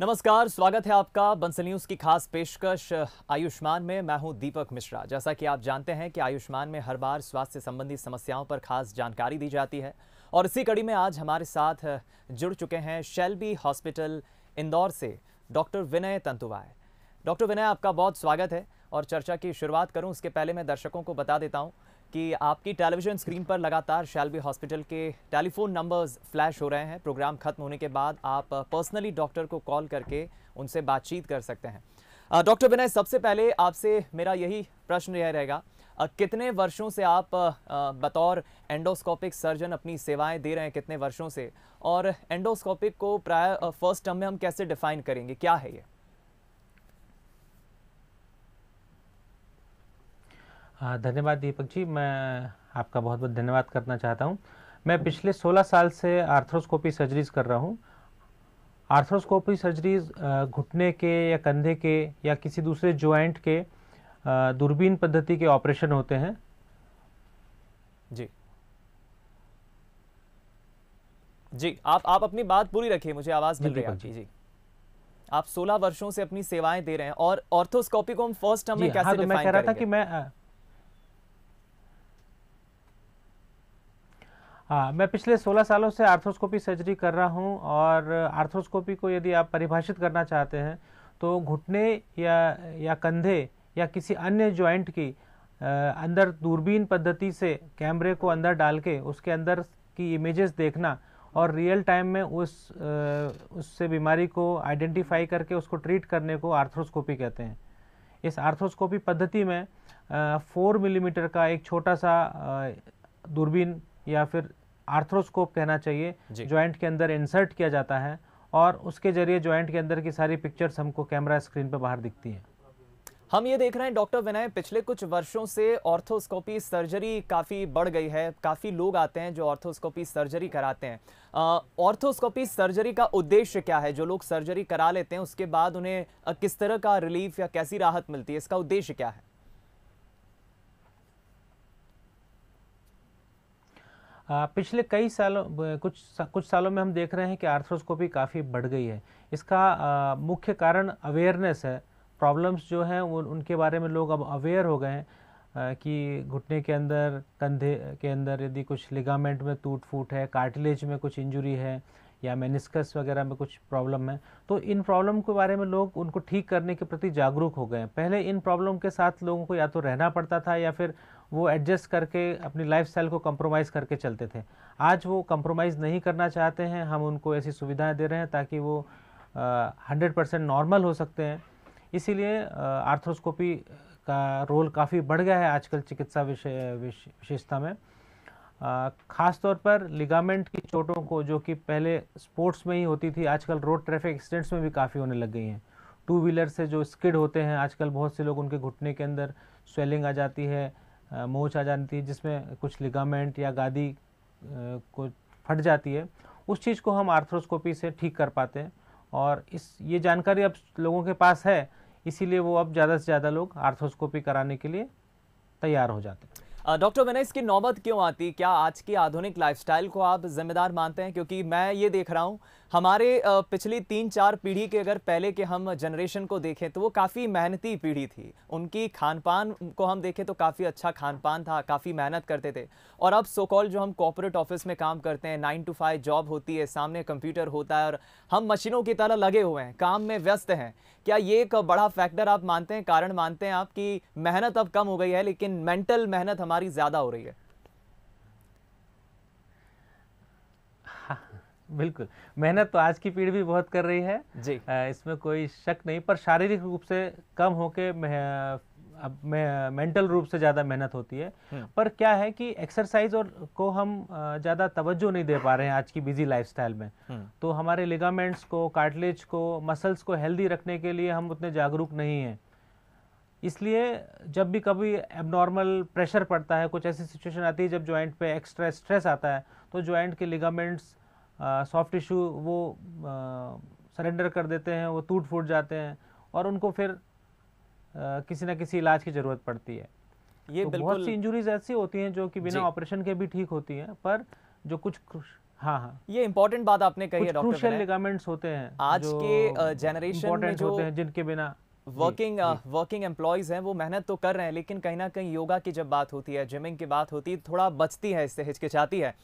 नमस्कार स्वागत है आपका बंसल न्यूज़ की खास पेशकश आयुष्मान में मैं हूं दीपक मिश्रा जैसा कि आप जानते हैं कि आयुष्मान में हर बार स्वास्थ्य संबंधी समस्याओं पर खास जानकारी दी जाती है और इसी कड़ी में आज हमारे साथ जुड़ चुके हैं शेल्बी हॉस्पिटल इंदौर से डॉक्टर विनय तंतुवाय डॉक्टर विनय आपका बहुत स्वागत है और चर्चा की शुरुआत करूँ उसके पहले मैं दर्शकों को बता देता हूँ कि आपकी टेलीविजन स्क्रीन पर लगातार शैलबी हॉस्पिटल के टेलीफोन नंबर्स फ्लैश हो रहे हैं प्रोग्राम खत्म होने के बाद आप पर्सनली uh, डॉक्टर को कॉल करके उनसे बातचीत कर सकते हैं डॉक्टर uh, विनय सबसे पहले आपसे मेरा यही प्रश्न यह रहेगा uh, कितने वर्षों से आप बतौर एंडोस्कोपिक सर्जन अपनी सेवाएं दे रहे हैं कितने वर्षों से और एंडोस्कोपिक को प्राय फर्स्ट टर्म में हम कैसे डिफाइन करेंगे क्या है ये हाँ, धन्यवाद दीपक जी मैं आपका बहुत बहुत धन्यवाद करना चाहता हूँ मैं पिछले 16 साल से आर्थ्रोस्कोपी सर्जरीज कर रहा हूँ आर्थ्रोस्कोपी सर्जरीज घुटने के या कंधे के या किसी दूसरे ज्वाइंट के दूरबीन पद्धति के ऑपरेशन होते हैं जी जी आप आप अपनी बात पूरी रखिए मुझे आवाज़ मिल रही है जी आप 16 वर्षों से अपनी सेवाएं दे रहे हैं और ऑर्थोस्कोपी को हम फर्स्ट टर्म में हाँ, कैसे हाँ, तो मैं कह रहा था कि मैं आ, हाँ मैं पिछले 16 सालों से आर्थ्रोस्कोपी सर्जरी कर रहा हूँ और आर्थ्रोस्कोपी को यदि आप परिभाषित करना चाहते हैं तो घुटने या या कंधे या किसी अन्य जॉइंट की आ, अंदर दूरबीन पद्धति से कैमरे को अंदर डाल के उसके अंदर की इमेजेस देखना और रियल टाइम में उस आ, उससे बीमारी को आइडेंटिफाई करके उसको ट्रीट करने को आर्थ्रोस्कोपी कहते हैं इस आर्थ्रोस्कोपी पद्धति में फोर मिलीमीटर mm का एक छोटा सा आ, दूरबीन या फिर आर्थ्रोस्कोप कहना चाहिए ज्वाइंट के अंदर इंसर्ट किया जाता है और उसके जरिए ज्वाइंट के अंदर की सारी पिक्चर्स हमको कैमरा स्क्रीन पर बाहर दिखती हैं हम ये देख रहे हैं डॉक्टर विनय पिछले कुछ वर्षों से ऑर्थोस्कोपी सर्जरी काफ़ी बढ़ गई है काफ़ी लोग आते हैं जो ऑर्थोस्कोपी सर्जरी कराते हैं ऑर्थोस्कोपी सर्जरी का उद्देश्य क्या है जो लोग सर्जरी करा लेते हैं उसके बाद उन्हें किस तरह का रिलीफ या कैसी राहत मिलती है इसका उद्देश्य क्या है पिछले कई सालों कुछ कुछ सालों में हम देख रहे हैं कि आर्थ्रोस्कोपी काफ़ी बढ़ गई है इसका मुख्य कारण अवेयरनेस है प्रॉब्लम्स जो हैं उन, उनके बारे में लोग अब अवेयर हो गए हैं कि घुटने के अंदर कंधे के अंदर यदि कुछ लिगामेंट में टूट फूट है कार्टिलेज में कुछ इंजरी है या मेनिस्कस वगैरह में कुछ प्रॉब्लम है तो इन प्रॉब्लम के बारे में लोग उनको ठीक करने के प्रति जागरूक हो गए हैं पहले इन प्रॉब्लम के साथ लोगों को या तो रहना पड़ता था या फिर वो एडजस्ट करके अपनी स्टाइल को कम्प्रोमाइज़ करके चलते थे आज वो कम्प्रोमाइज़ नहीं करना चाहते हैं हम उनको ऐसी सुविधाएँ दे रहे हैं ताकि वो हंड्रेड परसेंट नॉर्मल हो सकते हैं इसीलिए आर्थ्रोस्कोपी का रोल काफ़ी बढ़ गया है आजकल चिकित्सा विशेषता में ख़ास तौर पर लिगामेंट की चोटों को जो कि पहले स्पोर्ट्स में ही होती थी आजकल रोड ट्रैफिक एक्सीडेंट्स में भी काफ़ी होने लग गई हैं टू व्हीलर से जो स्किड होते हैं आजकल बहुत से लोग उनके घुटने के अंदर स्वेलिंग आ जाती है मोच आ जाती है जिसमें कुछ लिगामेंट या गादी को फट जाती है उस चीज़ को हम आर्थ्रोस्कोपी से ठीक कर पाते हैं और इस ये जानकारी अब लोगों के पास है इसीलिए वो अब ज़्यादा से ज़्यादा लोग आर्थ्रोस्कोपी कराने के लिए तैयार हो जाते हैं डॉक्टर मैंने इसकी नौबत क्यों आती क्या आज की आधुनिक लाइफस्टाइल को आप जिम्मेदार मानते हैं क्योंकि मैं ये देख रहा हूँ हमारे पिछली तीन चार पीढ़ी के अगर पहले के हम जनरेशन को देखें तो वो काफ़ी मेहनती पीढ़ी थी उनकी खान पान को हम देखें तो काफ़ी अच्छा खान पान था काफ़ी मेहनत करते थे और अब सो कॉल जो हम कॉपोरेट ऑफिस में काम करते हैं नाइन टू फाइव जॉब होती है सामने कंप्यूटर होता है और हम मशीनों की तरह लगे हुए हैं काम में व्यस्त हैं क्या ये एक बड़ा फैक्टर आप मानते हैं कारण मानते हैं आप कि मेहनत अब कम हो गई है लेकिन मेंटल मेहनत हमारी ज़्यादा हो रही है बिल्कुल मेहनत तो आज की पीढ़ी भी बहुत कर रही है जी इसमें कोई शक नहीं पर शारीरिक रूप से कम होके अब में, मेंटल रूप से ज़्यादा मेहनत होती है हम्म। पर क्या है कि एक्सरसाइज और को हम ज़्यादा तवज्जो नहीं दे पा रहे हैं आज की बिजी लाइफस्टाइल में हम्म। तो हमारे लिगामेंट्स को कार्टिलेज को मसल्स को हेल्दी रखने के लिए हम उतने जागरूक नहीं हैं इसलिए जब भी कभी एबनॉर्मल प्रेशर पड़ता है कुछ ऐसी सिचुएशन आती है जब ज्वाइंट पे एक्स्ट्रा स्ट्रेस आता है तो ज्वाइंट के लिगामेंट्स सॉफ्ट टिश्यू वो सरेंडर कर देते हैं वो टूट फूट जाते हैं और उनको फिर आ, किसी ना किसी इलाज की ज़रूरत पड़ती है ये तो बहुत सी इंजुरीज ऐसी होती हैं जो कि बिना ऑपरेशन के भी ठीक होती हैं पर जो कुछ हाँ हाँ ये इम्पोर्टेंट बात आपने कही है डॉक्टर होते हैं आज के जनरेशन में जो होते हैं जिनके बिना वर्किंग वर्किंग एम्प्लॉयज़ हैं वो मेहनत तो कर रहे हैं लेकिन कहीं ना कहीं योगा की जब बात होती है जिमिंग की बात होती है थोड़ा बचती है इससे हिचकिचाती है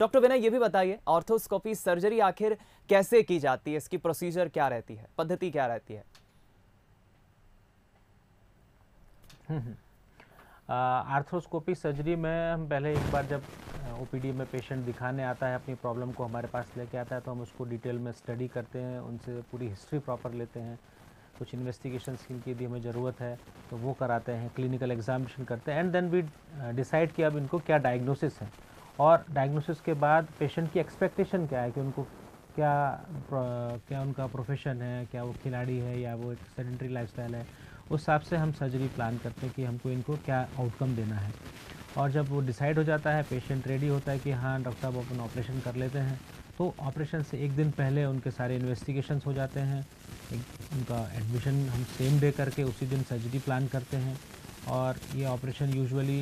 डॉक्टर विनय ये भी बताइए ऑर्थोस्कोपी सर्जरी आखिर कैसे की जाती है इसकी प्रोसीजर क्या रहती है पद्धति क्या रहती है आर्थोस्कोपी हम्म, हम्म। सर्जरी में हम पहले एक बार जब ओपीडी में पेशेंट दिखाने आता है अपनी प्रॉब्लम को हमारे पास लेके आता है तो हम उसको डिटेल में स्टडी करते हैं उनसे पूरी हिस्ट्री प्रॉपर लेते हैं कुछ इन्वेस्टिगेशन की भी हमें ज़रूरत है तो वो कराते हैं क्लिनिकल एग्जामिनेशन करते हैं एंड देन वी डिसाइड कि अब इनको क्या डायग्नोसिस है और डायग्नोसिस के बाद पेशेंट की एक्सपेक्टेशन क्या है कि उनको क्या क्या उनका प्रोफेशन है क्या वो खिलाड़ी है या वो एक सेडेंट्री लाइफस्टाइल है उस हिसाब से हम सर्जरी प्लान करते हैं कि हमको इनको क्या आउटकम देना है और जब वो डिसाइड हो जाता है पेशेंट रेडी होता है कि हाँ डॉक्टर साहब अपन ऑपरेशन कर लेते हैं तो ऑपरेशन से एक दिन पहले उनके सारे इन्वेस्टिगेशंस हो जाते हैं उनका एडमिशन हम सेम डे करके उसी दिन सर्जरी प्लान करते हैं और ये ऑपरेशन यूजुअली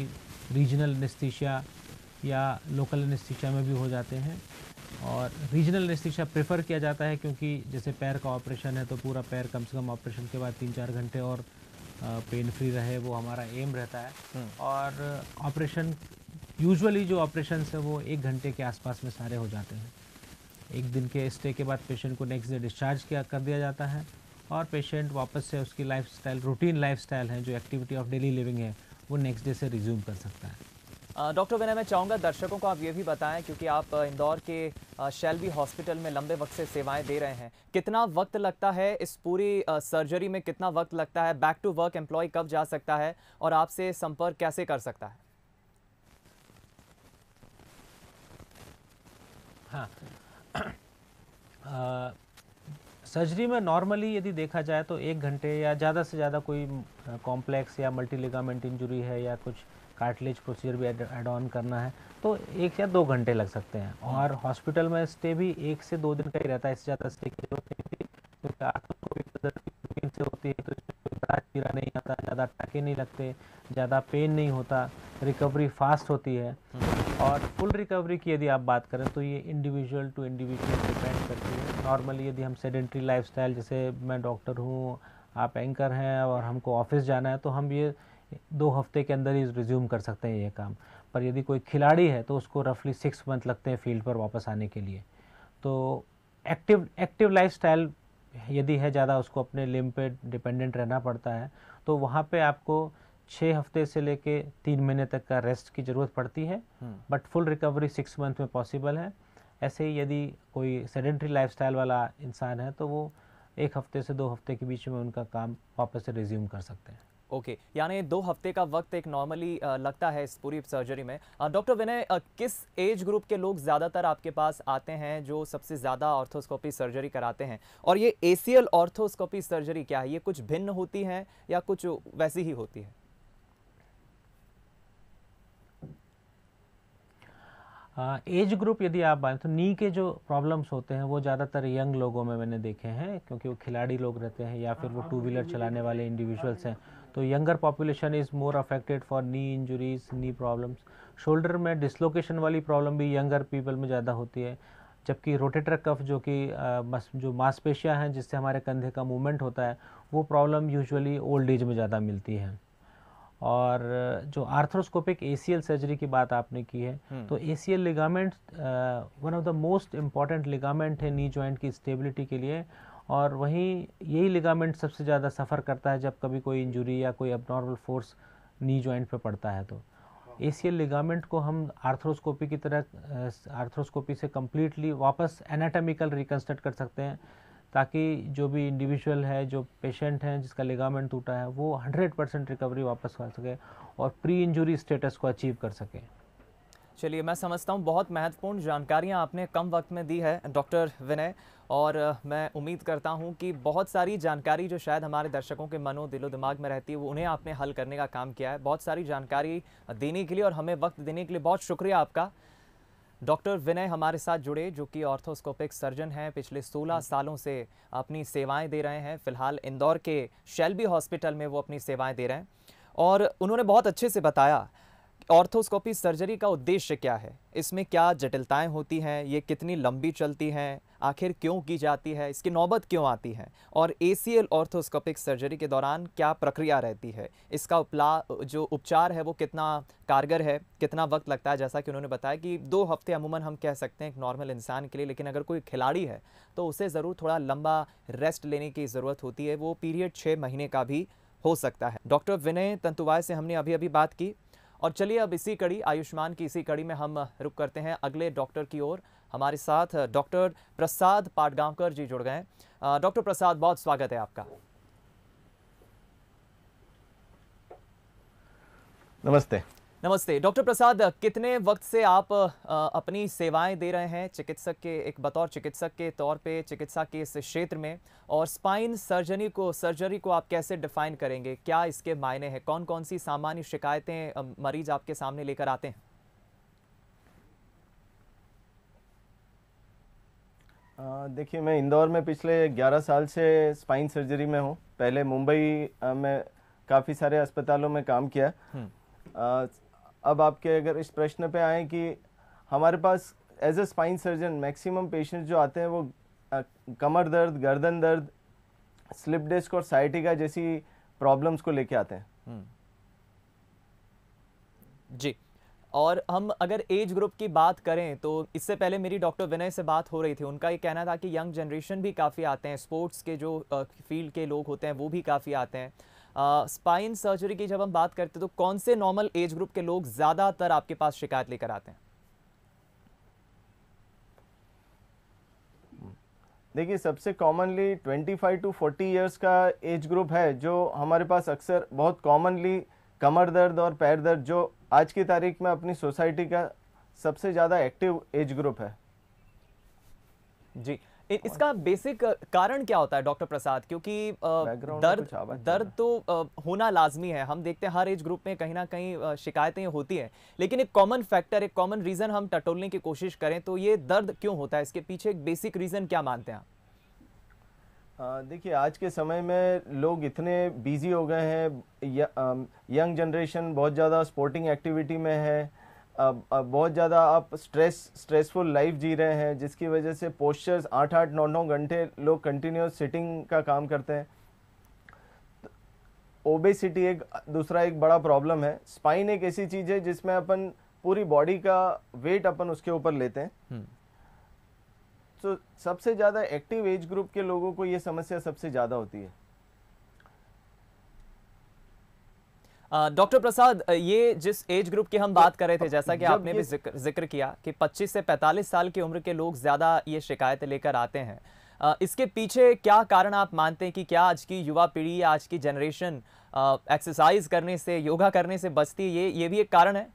रीजनल एनेस्थीसिया या लोकल एनेस्थीसिया में भी हो जाते हैं और रीजनल एनेस्थीसिया प्रेफर किया जाता है क्योंकि जैसे पैर का ऑपरेशन है तो पूरा पैर कम से कम ऑपरेशन के बाद तीन चार घंटे और पेन फ्री रहे वो हमारा एम रहता है हम्म। और ऑपरेशन यूजुअली जो ऑपरेशन है वो एक घंटे के आसपास में सारे हो जाते हैं एक दिन के स्टे के बाद पेशेंट को नेक्स्ट डे डिस्चार्ज किया कर दिया जाता है और पेशेंट वापस से उसकी लाइफस्टाइल रूटीन लाइफस्टाइल है जो एक्टिविटी ऑफ डेली लिविंग है वो नेक्स्ट डे से रिज्यूम कर सकता है डॉक्टर विनय मैं चाहूँगा दर्शकों को आप ये भी बताएं क्योंकि आप इंदौर के शैलबी हॉस्पिटल में लंबे वक्त से सेवाएं दे रहे हैं कितना वक्त लगता है इस पूरी सर्जरी में कितना वक्त लगता है बैक टू वर्क एम्प्लॉय कब जा सकता है और आपसे संपर्क कैसे कर सकता है हाँ सर्जरी में नॉर्मली यदि देखा जाए तो एक घंटे या ज़्यादा से ज़्यादा कोई कॉम्प्लेक्स या मल्टीलिगामेंट इंजरी है या कुछ कार्टिलेज प्रोसीजर भी एड ऑन करना है तो एक या दो घंटे लग सकते हैं हम्म। और हॉस्पिटल में स्टे भी एक से दो दिन का ही रहता है इससे ज़्यादा स्टे की जरूरत नहीं क्योंकि आर्थोस्कोपिक से होती है तो बड़ा चीरा नहीं आता ज़्यादा टाके नहीं लगते ज़्यादा पेन नहीं होता रिकवरी फास्ट होती है हम्म। और फुल रिकवरी की यदि आप बात करें तो ये इंडिविजुअल टू इंडिविजुअल डिपेंड करती है नॉर्मली यदि हम सेडेंट्री लाइफस्टाइल जैसे मैं डॉक्टर हूँ आप एंकर हैं और हमको ऑफिस जाना है तो हम ये दो हफ्ते के अंदर ही रिज्यूम कर सकते हैं ये काम पर यदि कोई खिलाड़ी है तो उसको रफली सिक्स मंथ लगते हैं फील्ड पर वापस आने के लिए तो एक्टिव एक्टिव लाइफ यदि है ज़्यादा उसको अपने लिम पे डिपेंडेंट रहना पड़ता है तो वहाँ पे आपको छः हफ्ते से लेके तीन महीने तक का रेस्ट की ज़रूरत पड़ती है but full recovery six month में पॉसिबल है ऐसे ही यदि कोई सेडेंट्री लाइफस्टाइल वाला इंसान है तो वो एक हफ्ते से दो हफ्ते के बीच में उनका काम वापस से रिज्यूम कर सकते हैं ओके okay. यानी दो हफ्ते का वक्त एक नॉर्मली लगता है इस पूरी सर्जरी में डॉक्टर विनय किस एज ग्रुप के लोग ज़्यादातर आपके पास आते हैं जो सबसे ज़्यादा ऑर्थोस्कोपी सर्जरी कराते हैं और ये एसीएल ऑर्थोस्कोपी सर्जरी क्या है ये कुछ भिन्न होती है या कुछ वैसी ही होती है एज हाँ, ग्रुप यदि आप बात तो नी के जो प्रॉब्लम्स होते हैं वो ज़्यादातर यंग लोगों में मैंने देखे हैं क्योंकि वो खिलाड़ी लोग रहते हैं या फिर वो टू हाँ, व्हीलर चलाने वाले इंडिविजुअल्स हाँ। हैं तो younger population is more affected for knee injuries knee problems shoulder में डिसलोकेशन वाली प्रॉब्लम भी यंगर पीपल में ज़्यादा होती है जबकि रोटेटर कफ जो कि जो मांसपेशियाँ हैं जिससे हमारे कंधे का मूवमेंट होता है वो प्रॉब्लम यूजुअली ओल्ड एज में ज़्यादा मिलती है और जो आर्थ्रोस्कोपिक एसीएल सर्जरी की बात आपने की है हम्म। तो ACL ligament one of the most important ligament है नी जॉइंट की स्टेबिलिटी के लिए और वहीं यही लिगामेंट सबसे ज़्यादा सफ़र करता है जब कभी कोई इंजरी या कोई अबनॉर्मल फोर्स नी जॉइंट पे पड़ता है तो एसीएल लिगामेंट को हम आर्थ्रोस्कोपी की तरह आर्थ्रोस्कोपी से कम्प्लीटली वापस एनाटॉमिकल रिकन्स्ट्रक्ट कर सकते हैं ताकि जो भी इंडिविजुअल है जो पेशेंट हैं जिसका लिगामेंट टूटा है वो 100 परसेंट रिकवरी वापस कर सके और प्री इंजरी स्टेटस को अचीव कर सके चलिए मैं समझता हूँ बहुत महत्वपूर्ण जानकारियाँ आपने कम वक्त में दी है डॉक्टर विनय और मैं उम्मीद करता हूँ कि बहुत सारी जानकारी जो शायद हमारे दर्शकों के मनो दिलो दिमाग में रहती है वो उन्हें आपने हल करने का काम किया है बहुत सारी जानकारी देने के लिए और हमें वक्त देने के लिए बहुत शुक्रिया आपका डॉक्टर विनय हमारे साथ जुड़े जो कि ऑर्थोस्कोपिक सर्जन हैं पिछले 16 सालों से अपनी सेवाएं दे रहे हैं फिलहाल इंदौर के शेल्बी हॉस्पिटल में वो अपनी सेवाएं दे रहे हैं और उन्होंने बहुत अच्छे से बताया ऑर्थोस्कोपी सर्जरी का उद्देश्य क्या है इसमें क्या जटिलताएं होती हैं ये कितनी लंबी चलती हैं आखिर क्यों की जाती है इसकी नौबत क्यों आती है और ए ऑर्थोस्कोपिक सर्जरी के दौरान क्या प्रक्रिया रहती है इसका उपला जो उपचार है वो कितना कारगर है कितना वक्त लगता है जैसा कि उन्होंने बताया कि दो हफ्ते अमूमन हम कह सकते हैं एक नॉर्मल इंसान के लिए लेकिन अगर कोई खिलाड़ी है तो उसे ज़रूर थोड़ा लंबा रेस्ट लेने की ज़रूरत होती है वो पीरियड छः महीने का भी हो सकता है डॉक्टर विनय तंतुवाय से हमने अभी अभी बात की और चलिए अब इसी कड़ी आयुष्मान की इसी कड़ी में हम रुक करते हैं अगले डॉक्टर की ओर हमारे साथ डॉक्टर प्रसाद पाटगांवकर जी जुड़ गए हैं डॉक्टर प्रसाद बहुत स्वागत है आपका नमस्ते नमस्ते डॉक्टर प्रसाद कितने वक्त से आप अपनी सेवाएं दे रहे हैं चिकित्सक के एक बतौर चिकित्सक के तौर पे चिकित्सा के इस क्षेत्र में और स्पाइन सर्जरी को सर्जरी को आप कैसे डिफाइन करेंगे क्या इसके मायने हैं कौन कौन सी सामान्य शिकायतें मरीज आपके सामने लेकर आते हैं देखिए मैं इंदौर में पिछले 11 साल से स्पाइन सर्जरी में हूँ पहले मुंबई में काफ़ी सारे अस्पतालों में काम किया हम्म। अब आपके अगर इस प्रश्न पे आए कि हमारे पास as a spine surgeon maximum patient जो आते हैं वो कमर दर्द गर्दन दर्द स्लिप डिस्क और साइटिका जैसी प्रॉब्लम्स को लेके आते हैं हम्म। जी और हम अगर एज ग्रुप की बात करें तो इससे पहले मेरी डॉक्टर विनय से बात हो रही थी उनका ये कहना था कि यंग जनरेशन भी काफ़ी आते हैं स्पोर्ट्स के जो फील्ड के लोग होते हैं वो भी काफ़ी आते हैं स्पाइन सर्जरी की जब हम बात करते हैं तो कौन से नॉर्मल एज ग्रुप के लोग ज़्यादातर आपके पास शिकायत लेकर आते हैं देखिए सबसे कॉमनली 25 टू 40 इयर्स का एज ग्रुप है जो हमारे पास अक्सर बहुत कॉमनली कमर दर्द और पैर दर्द जो आज की तारीख में अपनी सोसाइटी का सबसे ज़्यादा एक्टिव एज ग्रुप है जी इसका बेसिक कारण क्या होता है डॉक्टर प्रसाद क्योंकि तो दर्द दर्द तो होना लाजमी है हम देखते हैं हर एज ग्रुप में कहीं ना कहीं शिकायतें होती हैं लेकिन एक कॉमन फैक्टर एक कॉमन रीज़न हम टटोलने की कोशिश करें तो ये दर्द क्यों होता है इसके पीछे एक बेसिक रीज़न क्या मानते हैं आप देखिए आज के समय में लोग इतने बिजी हो गए हैं यंग जनरेशन बहुत ज़्यादा स्पोर्टिंग एक्टिविटी में है बहुत ज़्यादा आप स्ट्रेस स्ट्रेसफुल लाइफ जी रहे हैं जिसकी वजह से पोस्चर्स आठ आठ नौ नौ घंटे लोग कंटिन्यूस सिटिंग का काम करते हैं ओबेसिटी तो एक दूसरा एक बड़ा प्रॉब्लम है स्पाइन एक ऐसी चीज़ है जिसमें अपन पूरी बॉडी का वेट अपन उसके ऊपर लेते हैं हम्म। तो सबसे ज़्यादा एक्टिव एज ग्रुप के लोगों को ये समस्या सबसे ज़्यादा होती है डॉक्टर प्रसाद ये जिस एज ग्रुप की हम बात कर रहे थे जैसा कि आपने भी जिक्र, जिक्र किया कि 25 से 45 साल की उम्र के लोग ज़्यादा ये शिकायतें लेकर आते हैं इसके पीछे क्या कारण आप मानते हैं कि क्या आज की युवा पीढ़ी आज की जनरेशन एक्सरसाइज करने से योगा करने से बचती है ये ये भी एक कारण है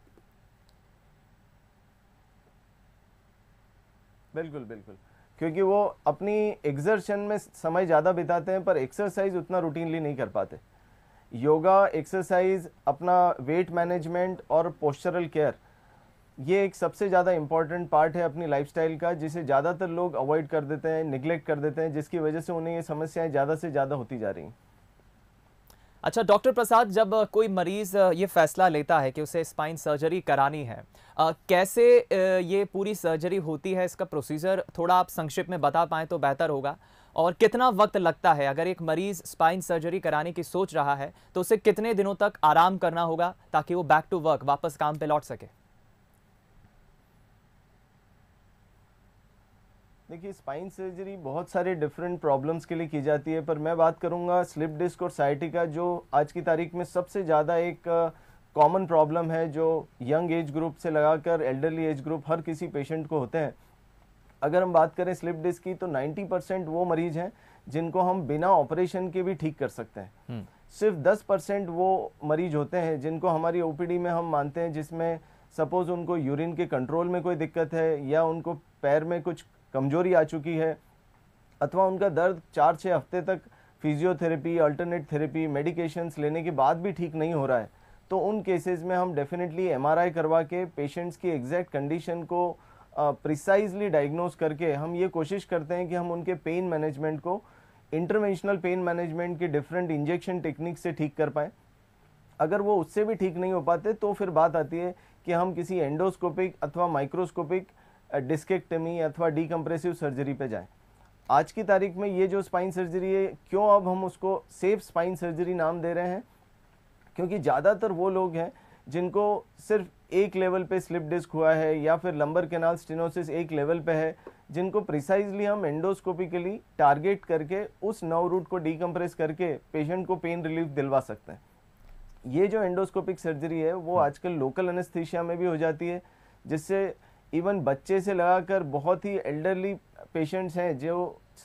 बिल्कुल बिल्कुल क्योंकि वो अपनी एक्सर्शन में समय ज़्यादा बिताते हैं पर एक्सरसाइज उतना रूटीनली नहीं कर पाते योगा एक्सरसाइज अपना वेट मैनेजमेंट और पोस्चरल केयर ये एक सबसे ज़्यादा इम्पॉर्टेंट पार्ट है अपनी लाइफस्टाइल का जिसे ज़्यादातर लोग अवॉइड कर देते हैं निगलेक्ट कर देते हैं जिसकी वजह से उन्हें ये समस्याएं ज़्यादा से ज़्यादा होती जा रही हैं अच्छा डॉक्टर प्रसाद जब कोई मरीज़ ये फैसला लेता है कि उसे स्पाइन सर्जरी करानी है आ, कैसे ये पूरी सर्जरी होती है इसका प्रोसीजर थोड़ा आप संक्षिप्त में बता पाएँ तो बेहतर होगा और कितना वक्त लगता है अगर एक मरीज स्पाइन सर्जरी कराने की सोच रहा है तो उसे कितने दिनों तक आराम करना होगा ताकि वो बैक टू वर्क वापस काम पे लौट सके देखिए स्पाइन सर्जरी बहुत सारे डिफरेंट प्रॉब्लम्स के लिए की जाती है पर मैं बात करूंगा स्लिप डिस्क और साइटिका जो आज की तारीख में सबसे ज़्यादा एक कॉमन प्रॉब्लम है जो यंग एज ग्रुप से लगाकर एल्डरली एज ग्रुप हर किसी पेशेंट को होते हैं अगर हम बात करें स्लिप डिस्क की तो 90 परसेंट वो मरीज हैं जिनको हम बिना ऑपरेशन के भी ठीक कर सकते हैं हम्म। सिर्फ 10 परसेंट वो मरीज होते हैं जिनको हमारी ओपीडी में हम मानते हैं जिसमें सपोज उनको यूरिन के कंट्रोल में कोई दिक्कत है या उनको पैर में कुछ कमजोरी आ चुकी है अथवा उनका दर्द चार छः हफ्ते तक फिजियोथेरेपी अल्टरनेट थेरेपी मेडिकेशंस लेने के बाद भी ठीक नहीं हो रहा है तो उन केसेस में हम डेफिनेटली एमआरआई करवा के पेशेंट्स की एग्जैक्ट कंडीशन को प्रिसाइजली डायग्नोस करके हम ये कोशिश करते हैं कि हम उनके पेन मैनेजमेंट को इंटरवेंशनल पेन मैनेजमेंट के डिफरेंट इंजेक्शन टेक्निक से ठीक कर पाएँ अगर वो उससे भी ठीक नहीं हो पाते तो फिर बात आती है कि हम किसी एंडोस्कोपिक अथवा माइक्रोस्कोपिक डिस्केक्टमी अथवा डीकम्प्रेसिव सर्जरी पे जाएं आज की तारीख में ये जो स्पाइन सर्जरी है क्यों अब हम उसको सेफ स्पाइन सर्जरी नाम दे रहे हैं क्योंकि ज़्यादातर वो लोग हैं जिनको सिर्फ एक लेवल पे स्लिप डिस्क हुआ है या फिर लंबर केनाल स्टिनोसिस एक लेवल पे है जिनको प्रिसाइजली हम एंडोस्कोपिकली टारगेट करके उस नव रूट को डिकम्प्रेस करके पेशेंट को पेन रिलीफ दिलवा सकते हैं ये जो एंडोस्कोपिक सर्जरी है वो हाँ। आजकल लोकल अनस्थीशिया में भी हो जाती है जिससे इवन बच्चे से लगाकर बहुत ही एल्डरली पेशेंट्स हैं जो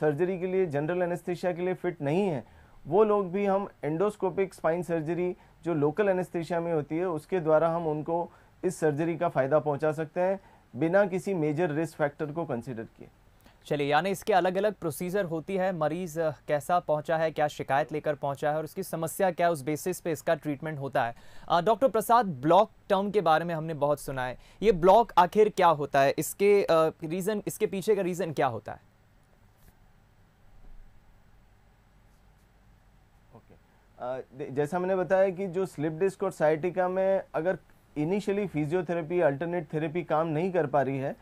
सर्जरी के लिए जनरल एनेस्थीशिया के लिए फिट नहीं है वो लोग भी हम एंडोस्कोपिक स्पाइन सर्जरी जो लोकल एनेस्थीसिया में होती है उसके द्वारा हम उनको इस सर्जरी का फ़ायदा पहुंचा सकते हैं बिना किसी मेजर रिस्क फैक्टर को कंसिडर किए चलिए यानी इसके अलग अलग प्रोसीजर होती है मरीज़ कैसा पहुंचा है क्या शिकायत लेकर पहुंचा है और उसकी समस्या क्या उस बेसिस पे इसका ट्रीटमेंट होता है डॉक्टर प्रसाद ब्लॉक टर्म के बारे में हमने बहुत सुना है ये ब्लॉक आखिर क्या होता है इसके रीज़न इसके पीछे का रीज़न क्या होता है जैसा मैंने बताया कि जो स्लिप डिस्क और साइटिका में अगर इनिशियली फिजियोथेरेपी अल्टरनेट थेरेपी काम नहीं कर पा रही है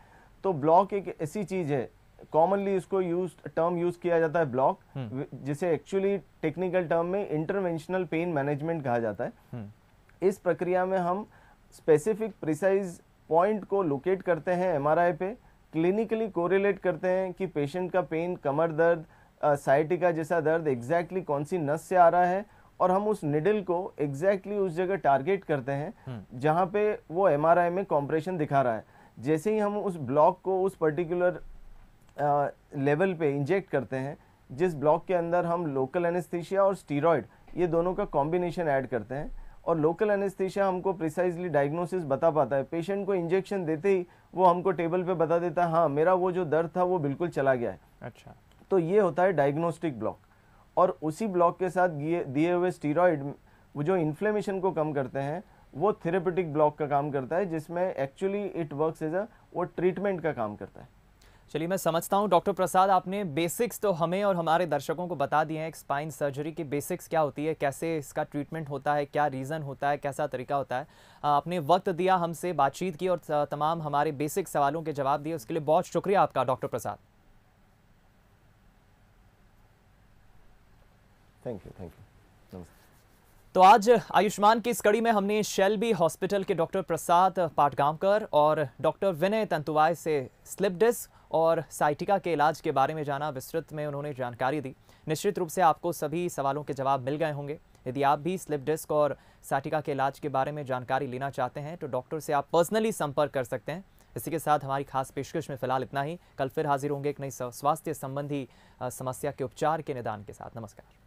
तो ब्लॉक एक ऐसी चीज़ है कॉमनली इसको यूज टर्म यूज किया जाता है ब्लॉक हम्म। जिसे एक्चुअली टेक्निकल टर्म में इंटरवेंशनल पेन मैनेजमेंट कहा जाता है हम्म। इस प्रक्रिया में हम स्पेसिफिक प्रिसाइज पॉइंट को लोकेट करते हैं एमआरआई पे क्लिनिकली कोरिलेट करते हैं कि पेशेंट का पेन कमर दर्द साइटिका जैसा दर्द एग्जैक्टली exactly कौन सी नस से आ रहा है और हम उस निडल को एग्जैक्टली exactly उस जगह टारगेट करते हैं हम्म। जहाँ पे वो एम में कॉम्प्रेशन दिखा रहा है जैसे ही हम उस ब्लॉक को उस पर्टिकुलर लेवल पे इंजेक्ट करते हैं जिस ब्लॉक के अंदर हम लोकल एनेस्थीशिया और स्टीरॉयड ये दोनों का कॉम्बिनेशन ऐड करते हैं और लोकल एनेस्थीशिया हमको प्रिसाइजली डायग्नोसिस बता पाता है पेशेंट को इंजेक्शन देते ही वो हमको टेबल पे बता देता है हाँ मेरा वो जो दर्द था वो बिल्कुल चला गया है अच्छा तो ये होता है डायग्नोस्टिक ब्लॉक और उसी ब्लॉक के साथ दिए हुए स्टीरॉयड वो जो इन्फ्लेमेशन को कम करते हैं वो थेरेपेटिक ब्लॉक का काम करता है जिसमें actually it works as a वो ट्रीटमेंट का काम करता है चलिए मैं समझता हूँ डॉक्टर प्रसाद आपने बेसिक्स तो हमें और हमारे दर्शकों को बता दिए हैं स्पाइन सर्जरी की बेसिक्स क्या होती है कैसे इसका ट्रीटमेंट होता है क्या रीज़न होता है कैसा तरीका होता है आपने वक्त दिया हमसे बातचीत की और तमाम हमारे बेसिक सवालों के जवाब दिए उसके लिए बहुत शुक्रिया आपका doctor Prasad thank you thank you तो आज आयुष्मान की इस कड़ी में हमने शेल्बी हॉस्पिटल के डॉक्टर प्रसाद पाटगांवकर और डॉक्टर विनय तंतुवाय से स्लिप डिस्क और साइटिका के इलाज के बारे में जाना विस्तृत में उन्होंने जानकारी दी निश्चित रूप से आपको सभी सवालों के जवाब मिल गए होंगे यदि आप भी स्लिप डिस्क और साइटिका के इलाज के बारे में जानकारी लेना चाहते हैं तो डॉक्टर से आप पर्सनली संपर्क कर सकते हैं इसी के साथ हमारी खास पेशकश में फिलहाल इतना ही कल फिर हाजिर होंगे एक नई स्वास्थ्य संबंधी समस्या के उपचार के निदान के साथ नमस्कार